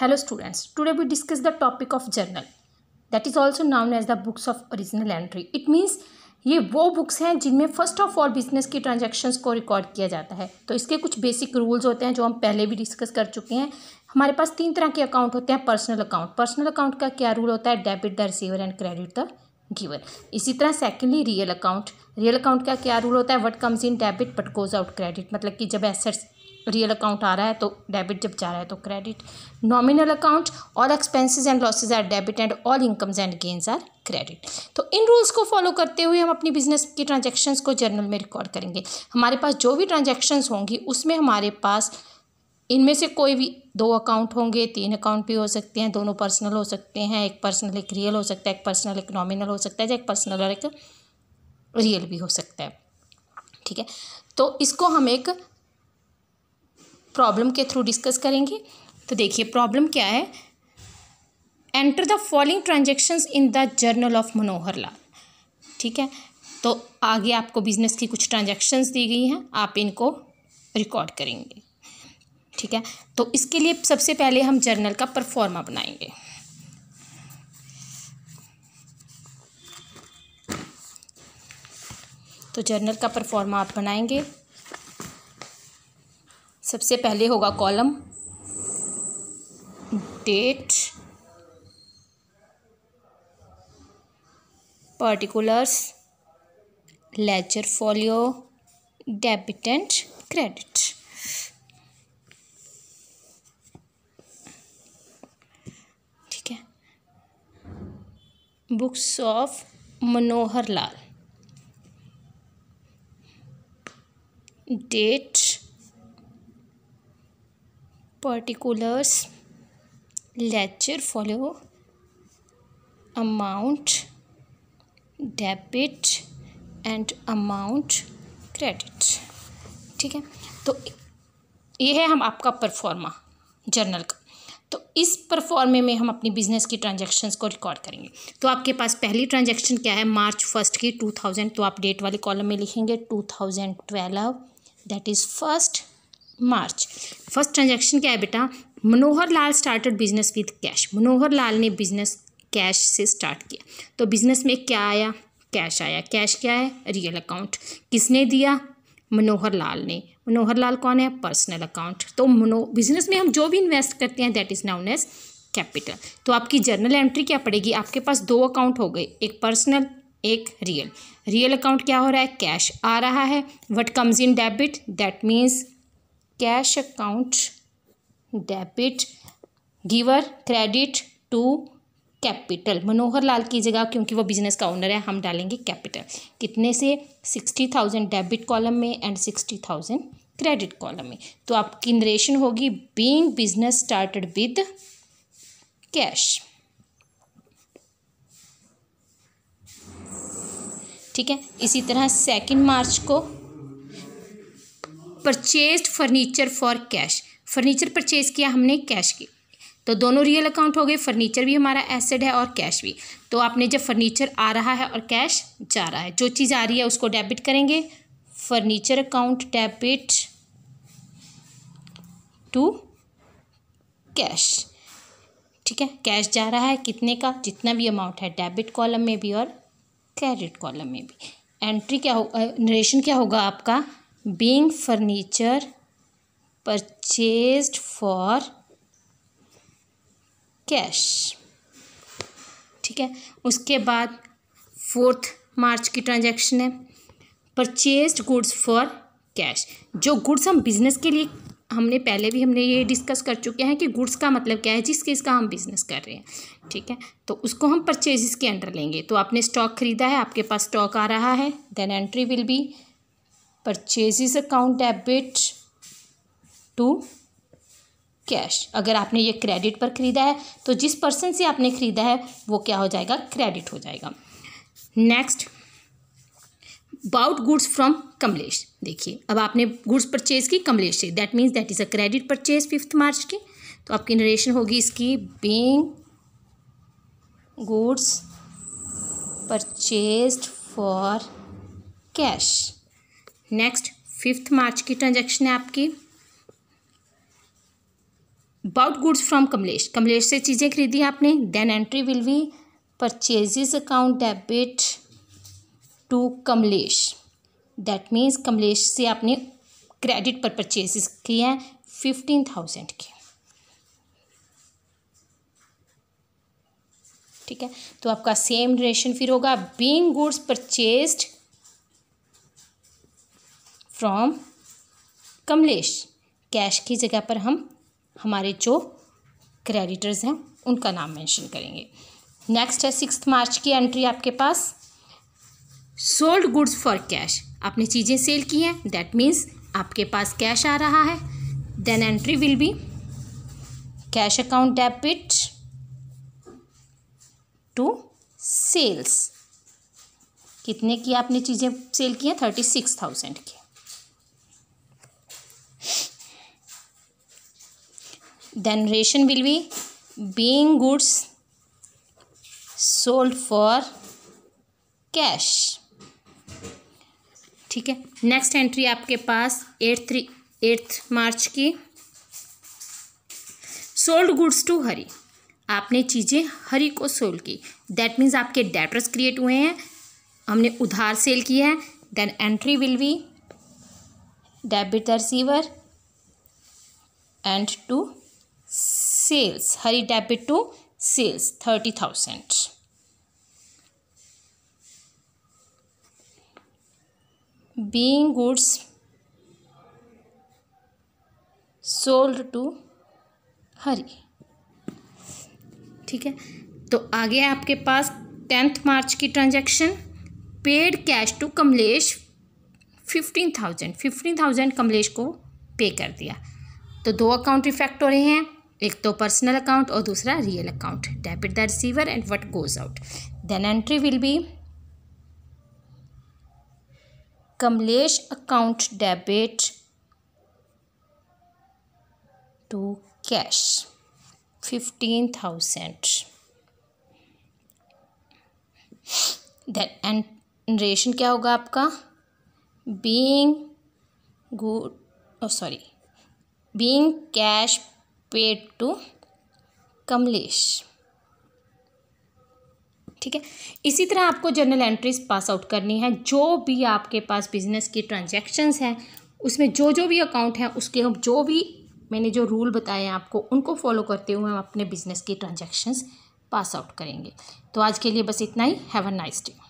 hello students today we discuss the topic of journal that is also known as the books of original entry it means ये वो books हैं जिनमें first of all business की transactions को record किया जाता है तो इसके कुछ बेसिक रूल्स होते हैं जो हम पहले भी डिस्कस कर चुके हैं हमारे पास तीन तरह के अकाउंट होते हैं पर्सनल अकाउंट पर्सनल अकाउंट का क्या रूल होता है debit the receiver and credit the giver इसी तरह secondly real account real account का क्या रूल होता है what comes in debit but goes out credit मतलब कि जब एसेट्स रियल अकाउंट आ रहा है तो डेबिट जब जा रहा है तो credit nominal account all expenses and losses are debit and all incomes and gains are credit तो इन रूल्स को फॉलो करते हुए हम अपनी बिजनेस की ट्रांजेक्शन्स को जर्नल में रिकॉर्ड करेंगे हमारे पास जो भी ट्रांजेक्शन्स होंगी उसमें हमारे पास इनमें से कोई भी दो अकाउंट होंगे तीन अकाउंट भी हो सकते हैं दोनों पर्सनल हो सकते हैं एक पर्सनल एक रियल हो सकता है एक पर्सनल एक नॉमिनल हो सकता है या एक पर्सनल और एक रियल भी हो सकता है ठीक है तो इसको हम एक प्रॉब्लम के थ्रू डिस्कस करेंगे तो देखिए प्रॉब्लम क्या है enter the following transactions in the journal of Manohar Lal ठीक है तो आगे आपको बिजनेस की कुछ ट्रांजेक्शन्स दी गई हैं आप इनको रिकॉर्ड करेंगे ठीक है तो इसके लिए सबसे पहले हम जर्नल का परफॉर्मा बनाएंगे तो जर्नल का परफॉर्मा आप बनाएंगे सबसे पहले होगा column date particulars ledger folio debit and credit ठीक है books of Manohar Lal date particulars ledger follow amount debit and amount credit ठीक है तो ये है हम आपका परफॉर्मा जर्नल का तो इस परफॉर्मे में हम अपनी बिजनेस की ट्रांजेक्शन को रिकॉर्ड करेंगे तो आपके पास पहली ट्रांजेक्शन क्या है मार्च फर्स्ट की टू थाउजेंड तो आप डेट वाले कॉलम में लिखेंगे two thousand twelve that is first March first transaction क्या है बेटा Manohar Lal started business with cash Manohar Lal ने बिजनेस कैश से स्टार्ट किया तो बिजनेस में क्या आया कैश आया कैश क्या है रियल अकाउंट किसने दिया मनोहर लाल ने मनोहर लाल कौन है पर्सनल अकाउंट तो मनो बिजनेस में हम जो भी इन्वेस्ट करते हैं that is known as capital तो आपकी जर्नल एंट्री क्या पड़ेगी आपके पास दो अकाउंट हो गए एक पर्सनल एक रियल रियल अकाउंट क्या हो रहा है कैश आ रहा है what comes in debit that means cash account debit giver credit to capital Manohar Lal की जगह क्योंकि वो बिजनेस का ओनर है हम डालेंगे कैपिटल कितने से सिक्सटी थाउजेंड डेबिट कॉलम में and sixty thousand credit column में तो आपकी नरेशन होगी being business started with cash ठीक है इसी तरह सेकेंड मार्च को purchase furniture for cash furniture purchase किया हमने कैश की तो दोनों रियल अकाउंट हो गए फर्नीचर भी हमारा एसेड है और कैश भी तो आपने जब फर्नीचर आ रहा है और कैश जा रहा है जो चीज़ आ रही है उसको डेबिट करेंगे furniture account debit to cash ठीक है कैश जा रहा है कितने का जितना भी अमाउंट है डेबिट कॉलम में भी और क्रेडिट कॉलम में भी एंट्री क्या हो नरेशन uh, क्या होगा आपका being furniture purchased for cash ठीक है उसके बाद फोर्थ मार्च की ट्रांजैक्शन है परचेज गुड्स फॉर कैश जो गुड्स हम बिज़नेस के लिए हमने पहले भी हमने ये डिस्कस कर चुके हैं कि गुड्स का मतलब क्या है जिस चीज़ का हम बिज़नेस कर रहे हैं ठीक है तो उसको हम परचेज के अंडर लेंगे तो आपने स्टॉक खरीदा है आपके पास स्टॉक आ रहा है then entry will be purchase account debit to cash अगर आपने ये क्रेडिट पर ख़रीदा है तो जिस पर्सन से आपने ख़रीदा है वो क्या हो जाएगा क्रेडिट हो जाएगा next bought goods from Kamlesh देखिए अब आपने गुड्स परचेज की कमलेश से that means that is a credit purchase fifth March की तो आपकी नरेशन होगी इसकी being goods purchase for cash next fifth March की ट्रांजेक्शन है आपकी bought goods from Kamlesh Kamlesh से चीज़ें खरीदी आपने then entry will be purchases account debit to Kamlesh that means Kamlesh से आपने क्रेडिट पर परचेज किए हैं फिफ्टीन थाउजेंड की ठीक है तो आपका सेम रिलेशन फिर होगा being goods purchased from Kamlesh cash की जगह पर हम हमारे जो क्रेडिटर्स हैं उनका नाम मेंशन करेंगे नेक्स्ट है सिक्स मार्च की एंट्री आपके पास सोल्ड गुड्स फॉर कैश आपने चीज़ें सेल की हैं दैट मीन्स आपके पास कैश आ रहा है then entry will be cash account debit to sales कितने की आपने चीज़ें सेल की हैं थर्टी सिक्स थाउजेंड की then ration will be being goods sold for cash ठीक है नेक्स्ट एंट्री आपके पास एट थ्री एट्थ मार्च की सोल्ड गुड्स टू हरी आपने चीज़ें हरी को सोल्ड की दैट मीन्स आपके डेटर्स क्रिएट हुए हैं हमने उधार सेल किया है then entry will be debit receiver and to sales hurry debit to sales 30000 being goods sold to Hari ठीक है तो आगे आपके पास टेंथ मार्च की transaction paid cash to Kamlesh fifteen thousand fifteen thousand Kamlesh को पे कर दिया तो दो अकाउंट इफेक्ट हो रहे हैं एक तो पर्सनल अकाउंट और दूसरा real account debit the receiver and what goes out then entry will be Kamlesh account debit to cash fifteen thousand then narration क्या होगा आपका being good sorry being cash paid to Kamlesh ठीक है इसी तरह आपको जर्नल एंट्रीज पास आउट करनी है जो भी आपके पास बिजनेस की ट्रांजैक्शंस हैं उसमें जो जो भी अकाउंट हैं उसके हम जो भी मैंने जो रूल बताए हैं आपको उनको फॉलो करते हुए हम अपने बिजनेस की ट्रांजैक्शंस पास आउट करेंगे तो आज के लिए बस इतना ही हैव अ नाइस डे